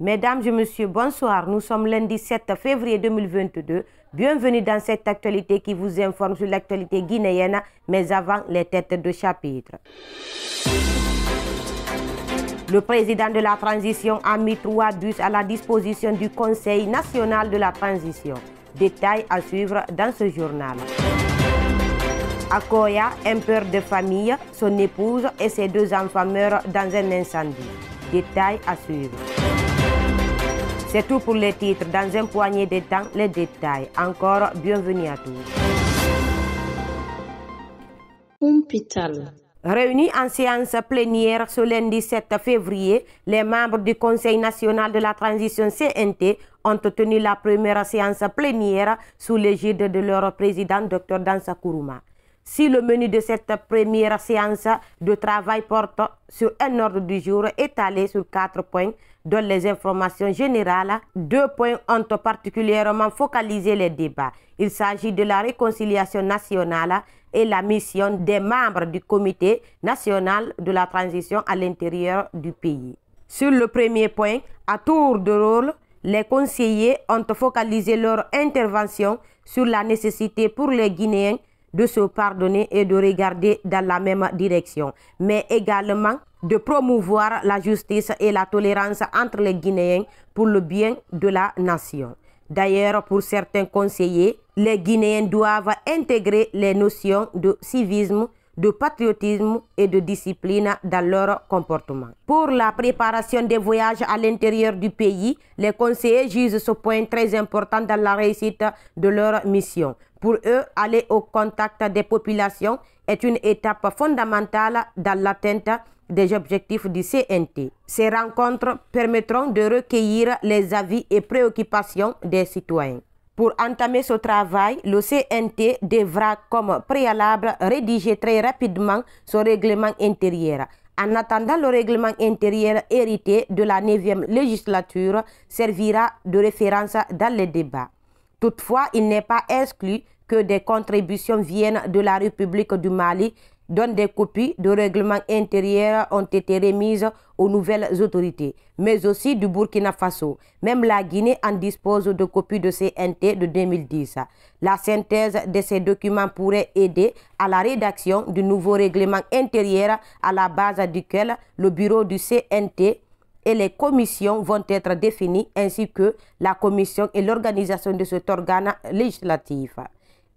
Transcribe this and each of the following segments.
Mesdames et messieurs, bonsoir. Nous sommes lundi 7 février 2022. Bienvenue dans cette actualité qui vous informe sur l'actualité guinéenne, mais avant les têtes de chapitre. Le président de la transition a mis trois bus à la disposition du Conseil national de la transition. Détails à suivre dans ce journal. Akoya, un père de famille, son épouse et ses deux enfants meurent dans un incendie. Détails à suivre. C'est tout pour les titres. Dans un poignet de temps, les détails. Encore, bienvenue à tous. Réunis en séance plénière ce lundi 7 février, les membres du Conseil national de la transition CNT ont tenu la première séance plénière sous l'égide de leur président, Dr Dansa Kourouma. Si le menu de cette première séance de travail porte sur un ordre du jour étalé sur quatre points, dans les informations générales, deux points ont particulièrement focalisé les débats. Il s'agit de la réconciliation nationale et la mission des membres du Comité national de la transition à l'intérieur du pays. Sur le premier point, à tour de rôle, les conseillers ont focalisé leur intervention sur la nécessité pour les Guinéens de se pardonner et de regarder dans la même direction, mais également de promouvoir la justice et la tolérance entre les Guinéens pour le bien de la nation. D'ailleurs, pour certains conseillers, les Guinéens doivent intégrer les notions de civisme, de patriotisme et de discipline dans leur comportement. Pour la préparation des voyages à l'intérieur du pays, les conseillers jugent ce point très important dans la réussite de leur mission. Pour eux, aller au contact des populations est une étape fondamentale dans l'atteinte des objectifs du CNT. Ces rencontres permettront de recueillir les avis et préoccupations des citoyens. Pour entamer ce travail, le CNT devra comme préalable rédiger très rapidement son règlement intérieur. En attendant, le règlement intérieur hérité de la 9e législature servira de référence dans les débats. Toutefois, il n'est pas exclu que des contributions viennent de la République du Mali dont des copies de règlements intérieurs ont été remises aux nouvelles autorités, mais aussi du Burkina Faso. Même la Guinée en dispose de copies de CNT de 2010. La synthèse de ces documents pourrait aider à la rédaction du nouveau règlement intérieur à la base duquel le bureau du CNT les commissions vont être définies ainsi que la commission et l'organisation de cet organe législatif.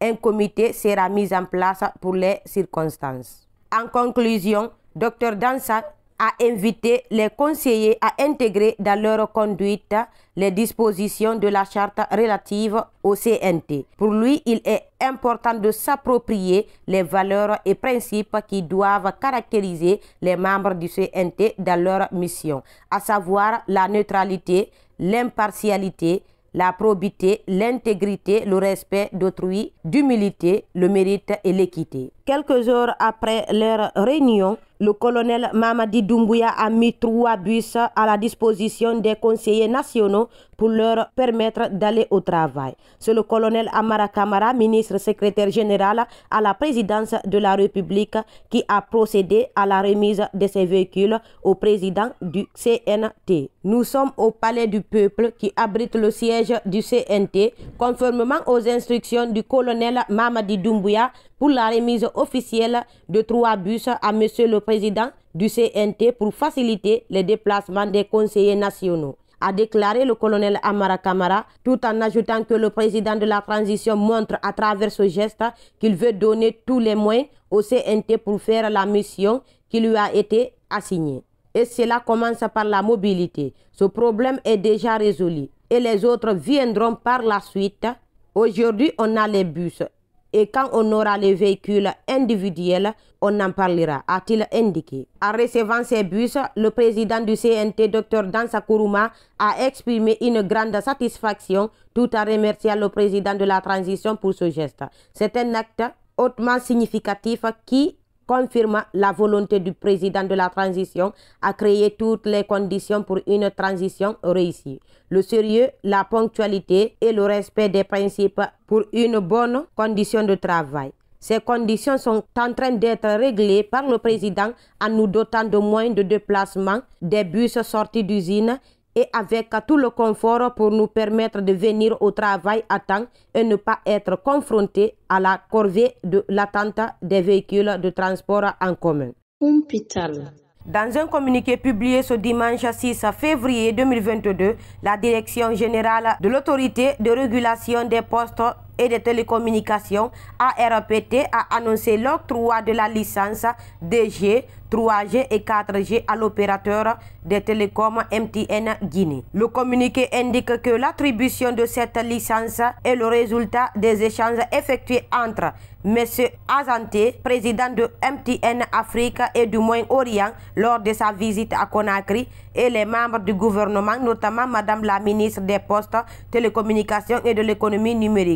Un comité sera mis en place pour les circonstances. En conclusion, Dr Dansa a invité les conseillers à intégrer dans leur conduite les dispositions de la charte relative au CNT. Pour lui, il est important de s'approprier les valeurs et principes qui doivent caractériser les membres du CNT dans leur mission, à savoir la neutralité, l'impartialité, la probité, l'intégrité, le respect d'autrui, l'humilité, le mérite et l'équité. Quelques heures après leur réunion, le colonel Mamadi Doumbouya a mis trois bus à la disposition des conseillers nationaux pour leur permettre d'aller au travail. C'est le colonel Amara Kamara, ministre secrétaire général à la présidence de la République, qui a procédé à la remise de ces véhicules au président du CNT. Nous sommes au Palais du Peuple qui abrite le siège du CNT. Conformément aux instructions du colonel Mamadi Doumbouya, pour la remise officielle de trois bus à Monsieur le Président du CNT pour faciliter les déplacements des conseillers nationaux a déclaré le colonel Amara Kamara, tout en ajoutant que le président de la transition montre à travers ce geste qu'il veut donner tous les moyens au CNT pour faire la mission qui lui a été assignée. Et cela commence par la mobilité. Ce problème est déjà résolu et les autres viendront par la suite. Aujourd'hui, on a les bus et quand on aura les véhicules individuels, on en parlera, a-t-il indiqué. En recevant ces bus, le président du CNT, Dr Dansa Kuruma, a exprimé une grande satisfaction tout en remerciant le président de la transition pour ce geste. C'est un acte hautement significatif qui confirme la volonté du président de la transition à créer toutes les conditions pour une transition réussie. Le sérieux, la ponctualité et le respect des principes pour une bonne condition de travail. Ces conditions sont en train d'être réglées par le président en nous dotant de moyens de déplacement, des bus sortis d'usine et avec tout le confort pour nous permettre de venir au travail à temps et ne pas être confronté à la corvée de l'attente des véhicules de transport en commun. Dans un communiqué publié ce dimanche 6 février 2022, la Direction générale de l'autorité de régulation des postes et des télécommunications, ARPT, a annoncé l'octroi de la licence DG, 3G et 4G à l'opérateur des télécoms MTN Guinée. Le communiqué indique que l'attribution de cette licence est le résultat des échanges effectués entre M. Azanté, président de MTN Afrique et du Moyen-Orient, lors de sa visite à Conakry, et les membres du gouvernement, notamment Madame la ministre des Postes, Télécommunications et de l'économie numérique,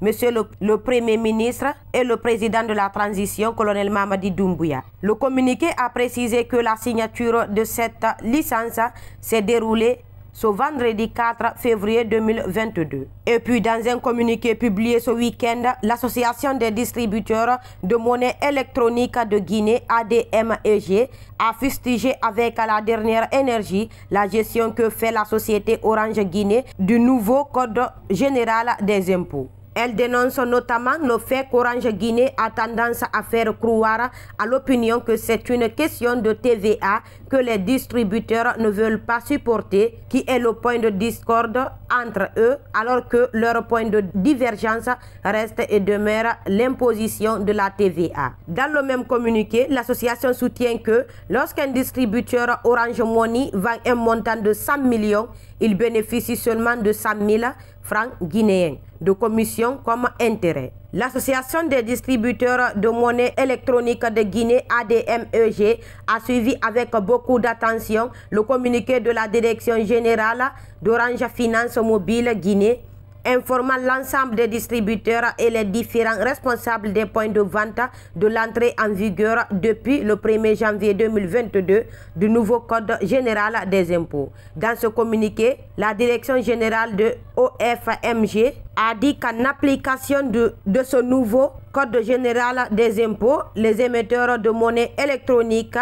Monsieur le, Premier ministre et le président de la transition, Colonel Mamadi Doumbouya. Le communiqué a précisé que la signature de cette licence s'est déroulée ce vendredi 4 février 2022. Et puis, dans un communiqué publié ce week-end, l'Association des distributeurs de monnaie électronique de Guinée, ADMEG, a fustigé avec la dernière énergie la gestion que fait la société Orange Guinée du nouveau Code général des impôts. Elle dénonce notamment le fait qu'Orange Guinée a tendance à faire croire à l'opinion que c'est une question de TVA que les distributeurs ne veulent pas supporter, qui est le point de discorde entre eux, alors que leur point de divergence reste et demeure l'imposition de la TVA. Dans le même communiqué, l'association soutient que lorsqu'un distributeur Orange Money vend un montant de 100 millions, il bénéficie seulement de 100 000 francs guinéens de commission comme intérêt. L'association des distributeurs de monnaie électronique de Guinée ADMEG a suivi avec beaucoup d'attention le communiqué de la direction générale d'Orange Finance Mobile Guinée informant l'ensemble des distributeurs et les différents responsables des points de vente de l'entrée en vigueur depuis le 1er janvier 2022 du nouveau Code général des impôts. Dans ce communiqué, la Direction générale de OFMG a dit qu'en application de, ce nouveau Code général des impôts, les émetteurs de monnaie électronique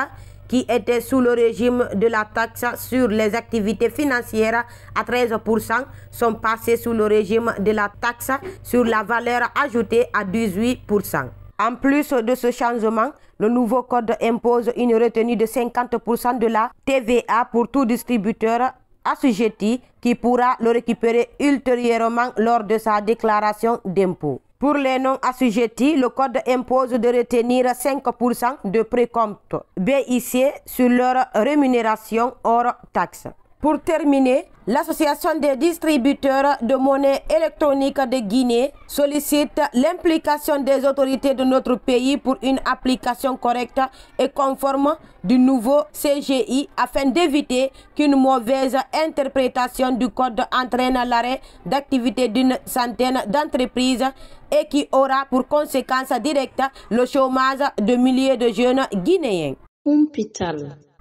qui étaient sous le régime de la taxe sur les activités financières à 13% sont passés sous le régime de la taxe sur la valeur ajoutée à 18%. En plus de ce changement, le nouveau code impose une retenue de 50% de la TVA pour tout distributeur assujetti qui pourra le récupérer ultérieurement lors de sa déclaration d'impôt. Pour les non-assujettis, le code impose de retenir 5% de précompte BIC sur leur rémunération hors taxe. Pour terminer, l'association des distributeurs de monnaie électronique de Guinée sollicite l'implication des autorités de notre pays pour une application correcte et conforme du nouveau CGI afin d'éviter qu'une mauvaise interprétation du code entraîne l'arrêt d'activité d'une centaine d'entreprises et qui aura pour conséquence directe le chômage de milliers de jeunes guinéens.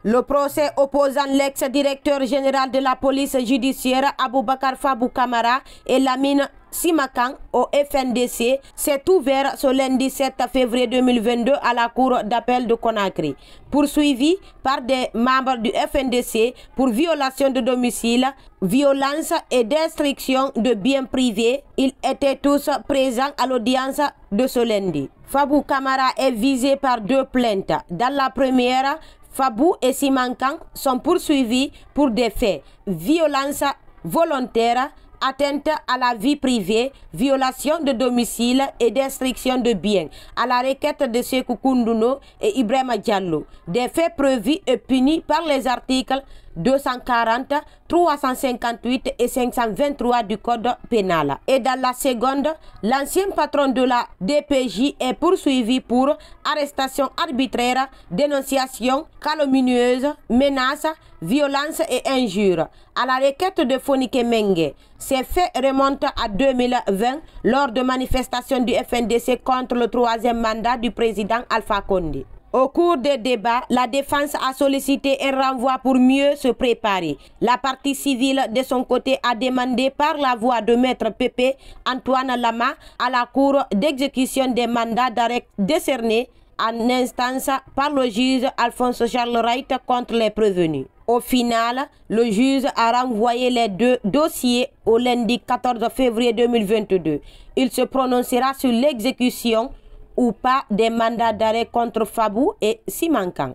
Le procès opposant l'ex-directeur général de la police judiciaire Aboubakar Fabou Kamara et Lamine Simakan au FNDC s'est ouvert ce lundi 7 février 2022 à la cour d'appel de Conakry, poursuivi par des membres du FNDC pour violation de domicile, violence et destruction de biens privés. Ils étaient tous présents à l'audience de ce lundi. Fabou Kamara est visé par deux plaintes. Dans la première, Fabou et Simankan sont poursuivis pour des faits, violence volontaire, atteinte à la vie privée, violation de domicile et destruction de biens, à la requête de Sekou Kounduno et Ibrahim Diallo. Des faits prévus et punis par les articles 240, 358 et 523 du Code pénal. Et dans la seconde, l'ancien patron de la DPJ est poursuivi pour arrestation arbitraire, dénonciation calomnieuse, menace, violence et injure. À la requête de Fonike Menge, ces faits remontent à 2020 lors de manifestations du FNDC contre le troisième mandat du président Alpha Condé. Au cours des débats, la défense a sollicité un renvoi pour mieux se préparer. La partie civile, de son côté, a demandé par la voix de maître Pépé Antoine Lama à la Cour d'exécution des mandats d'arrêt décernés en instance par le juge Alphonse Charles Wright contre les prévenus. Au final, le juge a renvoyé les deux dossiers au lundi 14 février 2022. Il se prononcera sur l'exécution ou pas des mandats d'arrêt contre Fabou et Simankan.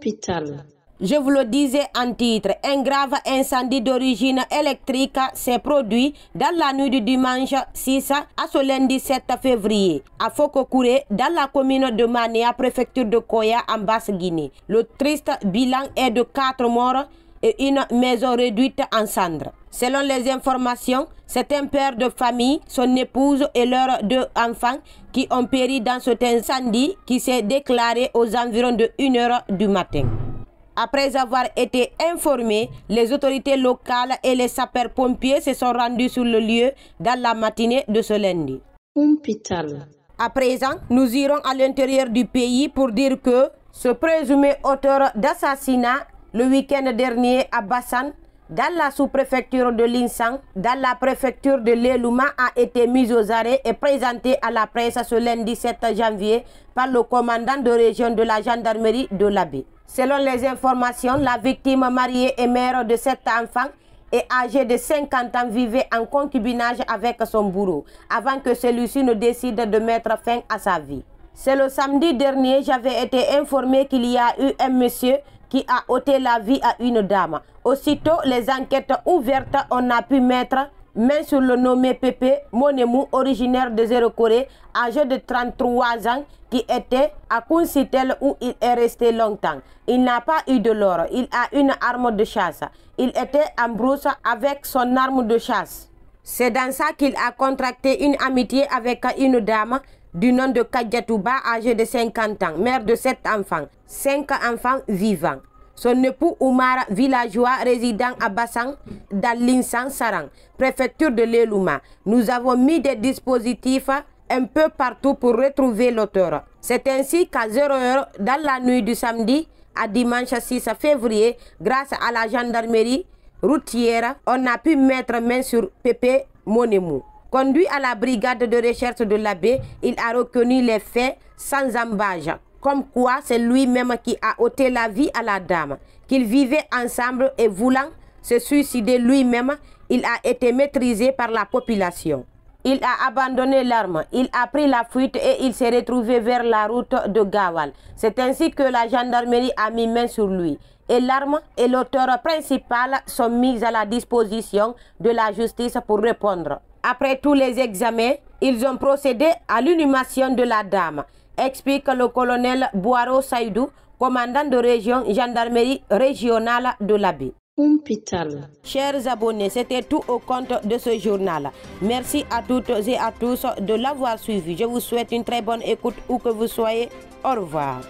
pital. Je vous le disais en titre, un grave incendie d'origine électrique s'est produit dans la nuit du dimanche 6 à ce lundi 7 février à Fokokure, dans la commune de Mania, préfecture de Koya, en Basse-Guinée. Le triste bilan est de 4 morts, et une maison réduite en cendres. Selon les informations, c'est un père de famille, son épouse et leurs deux enfants qui ont péri dans cet incendie qui s'est déclaré aux environs de 1h du matin. Après avoir été informés, les autorités locales et les sapeurs-pompiers se sont rendus sur le lieu dans la matinée de ce lundi. À présent, nous irons à l'intérieur du pays pour dire que ce présumé auteur d'assassinat le week-end dernier à Bassan, dans la sous-préfecture de Linsang, dans la préfecture de Lelouma, a été mise aux arrêts et présentée à la presse ce lundi 7 janvier par le commandant de région de la gendarmerie de l'Abbé. Selon les informations, la victime mariée et mère de sept enfant et âgée de 50 ans vivait en concubinage avec son bourreau avant que celui-ci ne décide de mettre fin à sa vie. C'est le samedi dernier, j'avais été informé qu'il y a eu un monsieur qui a ôté la vie à une dame. Aussitôt les enquêtes ouvertes, on a pu mettre main sur le nommé Pépé Monemou, originaire de Zéro Corée, âgé de 33 ans, qui était à Kunsitel où il est resté longtemps. Il n'a pas eu de l'or, il a une arme de chasse. Il était en brousse avec son arme de chasse. C'est dans ça qu'il a contracté une amitié avec une dame du nom de Kadjatouba, âgé de 50 ans, mère de 7 enfants, 5 enfants vivants. Son époux Oumar, villageois résident à Bassan, dans l'Insan Sarang, préfecture de l'Elouma. Nous avons mis des dispositifs un peu partout pour retrouver l'auteur. C'est ainsi qu'à 0h, dans la nuit du samedi à dimanche 6 février, grâce à la gendarmerie routière, on a pu mettre main sur Pépé Monemou. Conduit à la brigade de recherche de l'abbé, il a reconnu les faits sans embâge, comme quoi c'est lui-même qui a ôté la vie à la dame, qu'ils vivaient ensemble et voulant se suicider lui-même, il a été maîtrisé par la population. Il a abandonné l'arme, il a pris la fuite et il s'est retrouvé vers la route de Gawal. C'est ainsi que la gendarmerie a mis main sur lui. Et l'arme et l'auteur principal sont mis à la disposition de la justice pour répondre. Après tous les examens, ils ont procédé à l'inhumation de la dame, explique le colonel Boiro Saïdou, commandant de région gendarmerie régionale de Hôpital. Chers abonnés, c'était tout au compte de ce journal. Merci à toutes et à tous de l'avoir suivi. Je vous souhaite une très bonne écoute où que vous soyez. Au revoir.